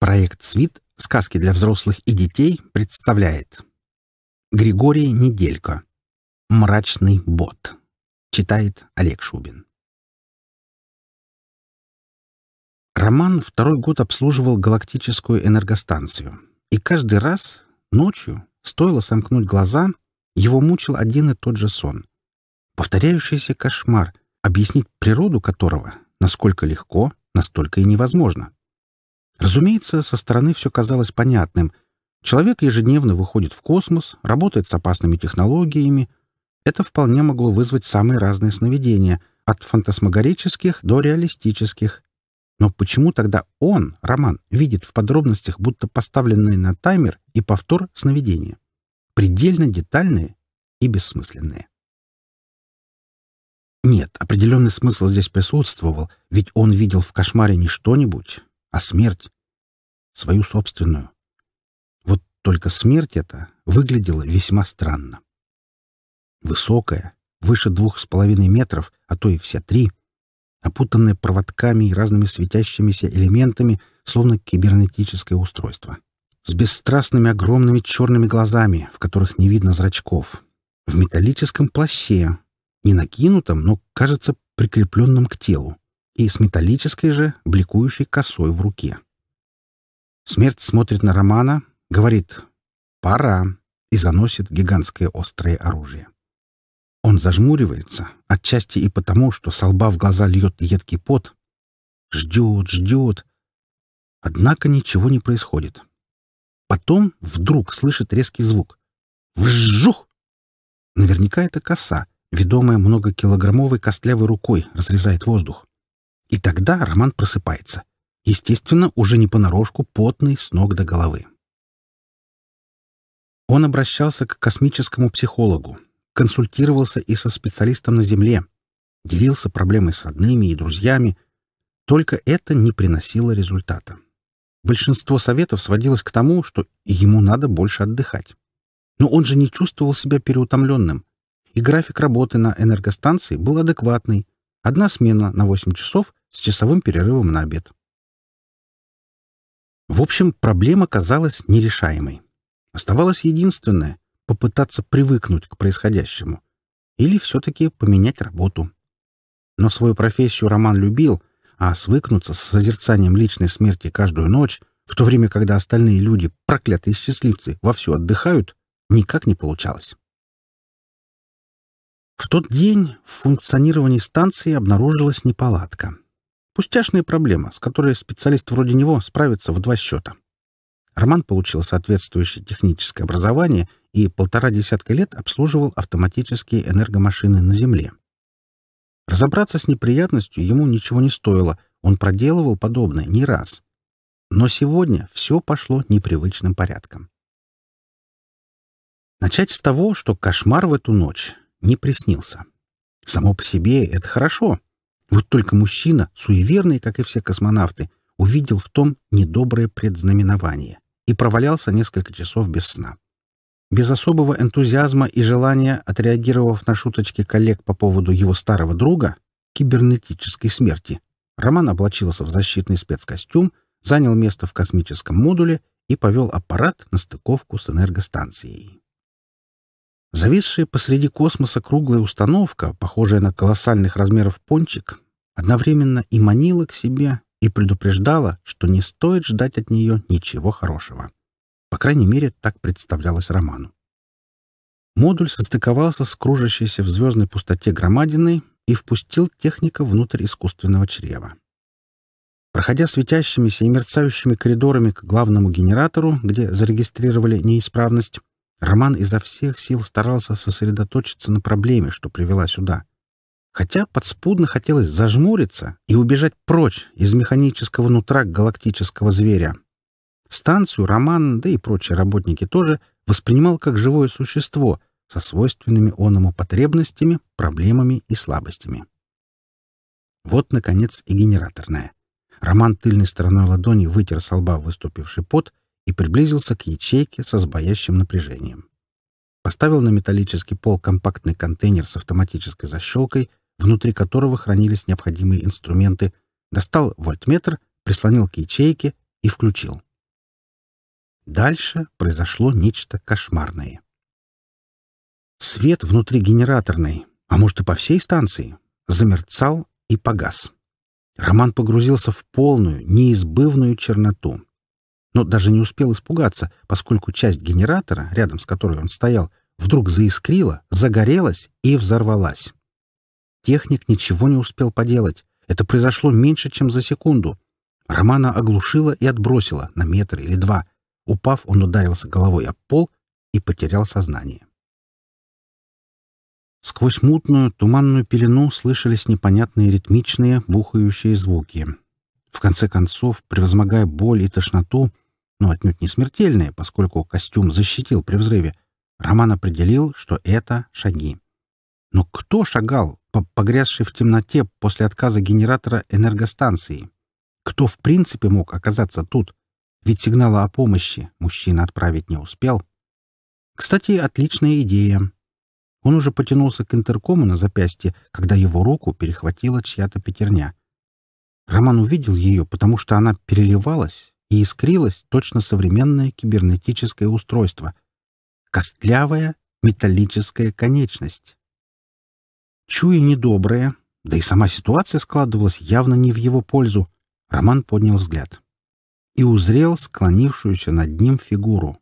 Проект «Свит. Сказки для взрослых и детей» представляет Григорий Неделько «Мрачный бот» Читает Олег Шубин Роман второй год обслуживал галактическую энергостанцию, и каждый раз, ночью, стоило сомкнуть глаза, его мучил один и тот же сон. Повторяющийся кошмар, объяснить природу которого, насколько легко, настолько и невозможно — Разумеется, со стороны все казалось понятным. Человек ежедневно выходит в космос, работает с опасными технологиями. Это вполне могло вызвать самые разные сновидения, от фантасмагорических до реалистических. Но почему тогда он, Роман, видит в подробностях будто поставленные на таймер и повтор сновидения? Предельно детальные и бессмысленные. Нет, определенный смысл здесь присутствовал, ведь он видел в кошмаре не что-нибудь, а смерть — свою собственную. Вот только смерть эта выглядела весьма странно. Высокая, выше двух с половиной метров, а то и все три, опутанная проводками и разными светящимися элементами, словно кибернетическое устройство. С бесстрастными огромными черными глазами, в которых не видно зрачков. В металлическом плаще, не накинутом, но, кажется, прикрепленном к телу и с металлической же, бликующей косой в руке. Смерть смотрит на Романа, говорит «пора» и заносит гигантское острое оружие. Он зажмуривается, отчасти и потому, что со лба в глаза льет едкий пот. Ждет, ждет. Однако ничего не происходит. Потом вдруг слышит резкий звук. Вжух! Наверняка это коса, ведомая многокилограммовой костлявой рукой, разрезает воздух. И тогда Роман просыпается. Естественно, уже не понарошку, потный, с ног до головы. Он обращался к космическому психологу, консультировался и со специалистом на Земле, делился проблемой с родными и друзьями. Только это не приносило результата. Большинство советов сводилось к тому, что ему надо больше отдыхать. Но он же не чувствовал себя переутомленным, и график работы на энергостанции был адекватный. Одна смена на 8 часов с часовым перерывом на обед. В общем, проблема казалась нерешаемой. Оставалось единственное — попытаться привыкнуть к происходящему или все-таки поменять работу. Но свою профессию Роман любил, а свыкнуться с созерцанием личной смерти каждую ночь, в то время, когда остальные люди, проклятые счастливцы, вовсю отдыхают, никак не получалось. В тот день в функционировании станции обнаружилась неполадка — Пустяшная проблема, с которой специалист вроде него справится в два счета. Роман получил соответствующее техническое образование и полтора десятка лет обслуживал автоматические энергомашины на Земле. Разобраться с неприятностью ему ничего не стоило, он проделывал подобное не раз. Но сегодня все пошло непривычным порядком. Начать с того, что кошмар в эту ночь не приснился. Само по себе это хорошо, вот только мужчина, суеверный, как и все космонавты, увидел в том недоброе предзнаменование и провалялся несколько часов без сна. Без особого энтузиазма и желания, отреагировав на шуточки коллег по поводу его старого друга, кибернетической смерти, Роман облачился в защитный спецкостюм, занял место в космическом модуле и повел аппарат на стыковку с энергостанцией. Зависшая посреди космоса круглая установка, похожая на колоссальных размеров пончик, одновременно и манила к себе, и предупреждала, что не стоит ждать от нее ничего хорошего. По крайней мере, так представлялось Роману. Модуль состыковался с кружащейся в звездной пустоте громадиной и впустил техника внутрь искусственного чрева. Проходя светящимися и мерцающими коридорами к главному генератору, где зарегистрировали неисправность, Роман изо всех сил старался сосредоточиться на проблеме, что привела сюда. Хотя подспудно хотелось зажмуриться и убежать прочь из механического нутра галактического зверя. Станцию Роман, да и прочие работники тоже, воспринимал как живое существо со свойственными оному потребностями, проблемами и слабостями. Вот, наконец, и генераторная. Роман тыльной стороной ладони вытер со лба выступивший пот и приблизился к ячейке со сбоящим напряжением. Поставил на металлический пол компактный контейнер с автоматической защелкой, внутри которого хранились необходимые инструменты, достал вольтметр, прислонил к ячейке и включил. Дальше произошло нечто кошмарное. Свет внутри генераторной, а может и по всей станции, замерцал и погас. Роман погрузился в полную, неизбывную черноту но даже не успел испугаться, поскольку часть генератора, рядом с которой он стоял, вдруг заискрила, загорелась и взорвалась. Техник ничего не успел поделать. Это произошло меньше, чем за секунду. Романа оглушила и отбросила на метр или два. Упав, он ударился головой об пол и потерял сознание. Сквозь мутную, туманную пелену слышались непонятные ритмичные, бухающие звуки. В конце концов, превозмогая боль и тошноту, но отнюдь не смертельные, поскольку костюм защитил при взрыве, Роман определил, что это шаги. Но кто шагал, погрязший в темноте после отказа генератора энергостанции? Кто в принципе мог оказаться тут? Ведь сигнала о помощи мужчина отправить не успел. Кстати, отличная идея. Он уже потянулся к интеркому на запястье, когда его руку перехватила чья-то пятерня. Роман увидел ее, потому что она переливалась, и искрилось точно современное кибернетическое устройство. Костлявая металлическая конечность. Чуя недоброе, да и сама ситуация складывалась явно не в его пользу, Роман поднял взгляд и узрел склонившуюся над ним фигуру.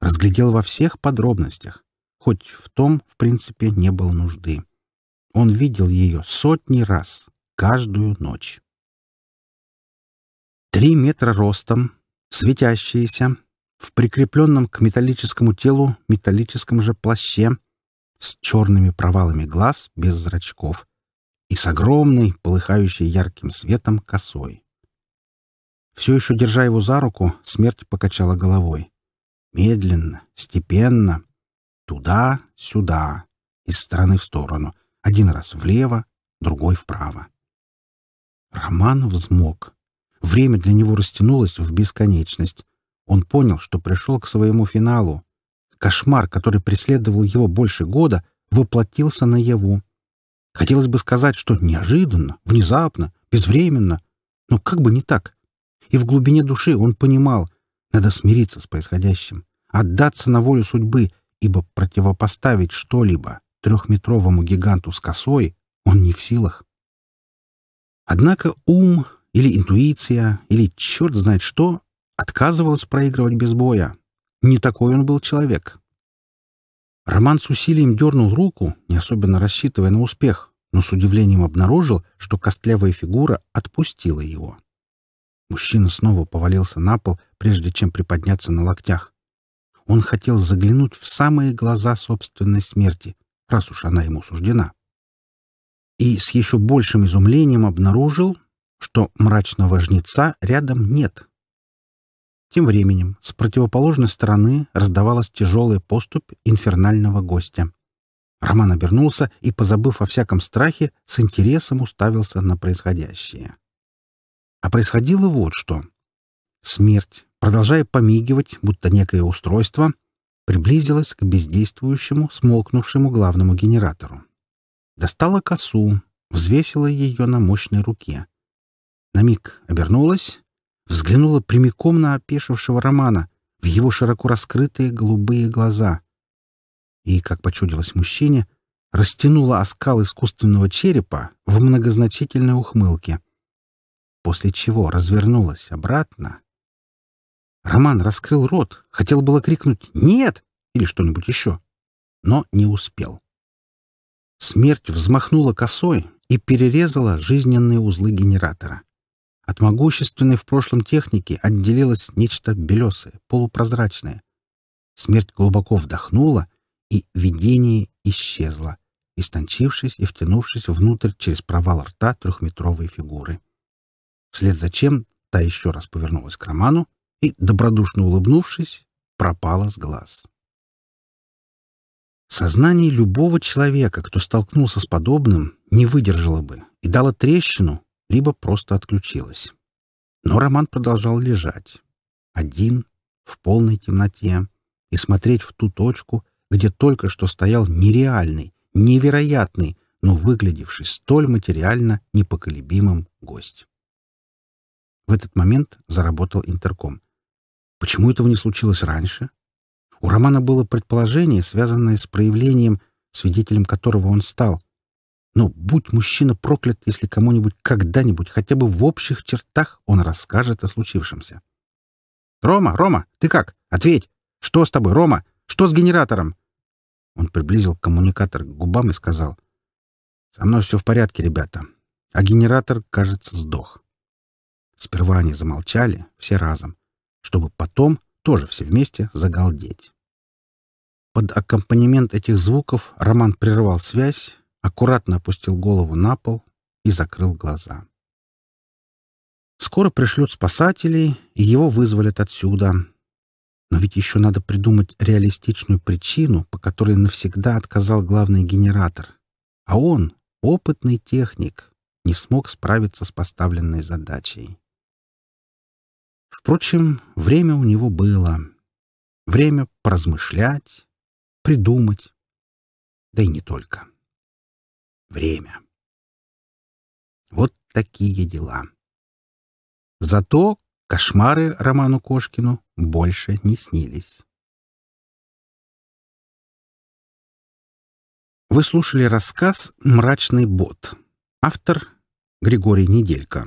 Разглядел во всех подробностях, хоть в том, в принципе, не было нужды. Он видел ее сотни раз, каждую ночь. Три метра ростом, светящиеся, в прикрепленном к металлическому телу металлическом же плаще, с черными провалами глаз без зрачков и с огромной, полыхающей ярким светом косой. Все еще держа его за руку, смерть покачала головой. Медленно, степенно, туда-сюда, из стороны в сторону, один раз влево, другой вправо. Роман взмок. Время для него растянулось в бесконечность. Он понял, что пришел к своему финалу. Кошмар, который преследовал его больше года, воплотился наяву. Хотелось бы сказать, что неожиданно, внезапно, безвременно. Но как бы не так. И в глубине души он понимал, надо смириться с происходящим, отдаться на волю судьбы, ибо противопоставить что-либо трехметровому гиганту с косой он не в силах. Однако ум или интуиция, или черт знает что, отказывалась проигрывать без боя. Не такой он был человек. Роман с усилием дернул руку, не особенно рассчитывая на успех, но с удивлением обнаружил, что костлявая фигура отпустила его. Мужчина снова повалился на пол, прежде чем приподняться на локтях. Он хотел заглянуть в самые глаза собственной смерти, раз уж она ему суждена. И с еще большим изумлением обнаружил, что мрачного жнеца рядом нет. Тем временем с противоположной стороны раздавалась тяжелая поступь инфернального гостя. Роман обернулся и, позабыв о всяком страхе, с интересом уставился на происходящее. А происходило вот что. Смерть, продолжая помигивать, будто некое устройство, приблизилась к бездействующему, смолкнувшему главному генератору. Достала косу, взвесила ее на мощной руке. На миг обернулась, взглянула прямиком на опешившего Романа, в его широко раскрытые голубые глаза. И, как почудилось мужчине, растянула оскал искусственного черепа в многозначительной ухмылке. После чего развернулась обратно. Роман раскрыл рот, хотел было крикнуть «Нет!» или что-нибудь еще, но не успел. Смерть взмахнула косой и перерезала жизненные узлы генератора. От могущественной в прошлом техники отделилось нечто белесое, полупрозрачное. Смерть глубоко вдохнула, и видение исчезло, истончившись и втянувшись внутрь через провал рта трехметровой фигуры. Вслед за чем та еще раз повернулась к Роману и, добродушно улыбнувшись, пропала с глаз. Сознание любого человека, кто столкнулся с подобным, не выдержало бы и дало трещину, либо просто отключилась. Но Роман продолжал лежать. Один, в полной темноте, и смотреть в ту точку, где только что стоял нереальный, невероятный, но выглядевший столь материально непоколебимым гость. В этот момент заработал интерком. Почему этого не случилось раньше? У Романа было предположение, связанное с проявлением, свидетелем которого он стал, но ну, будь мужчина проклят, если кому-нибудь когда-нибудь хотя бы в общих чертах он расскажет о случившемся. «Рома, Рома, ты как? Ответь! Что с тобой, Рома? Что с генератором?» Он приблизил коммуникатор к губам и сказал. «Со мной все в порядке, ребята. А генератор, кажется, сдох». Сперва они замолчали, все разом, чтобы потом, тоже все вместе, загалдеть. Под аккомпанемент этих звуков Роман прервал связь, аккуратно опустил голову на пол и закрыл глаза. Скоро пришлют спасателей, и его вызволят отсюда. Но ведь еще надо придумать реалистичную причину, по которой навсегда отказал главный генератор. А он, опытный техник, не смог справиться с поставленной задачей. Впрочем, время у него было. Время поразмышлять, придумать. Да и не только время. Вот такие дела. Зато кошмары Роману Кошкину больше не снились. Вы слушали рассказ «Мрачный бот». Автор Григорий Неделько.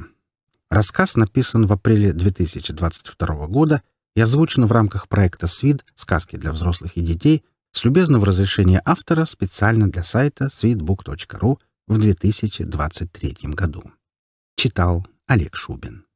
Рассказ написан в апреле 2022 года и озвучен в рамках проекта «СВИД. Сказки для взрослых и детей» с любезного разрешения автора специально для сайта sweetbook.ru в 2023 году. Читал Олег Шубин.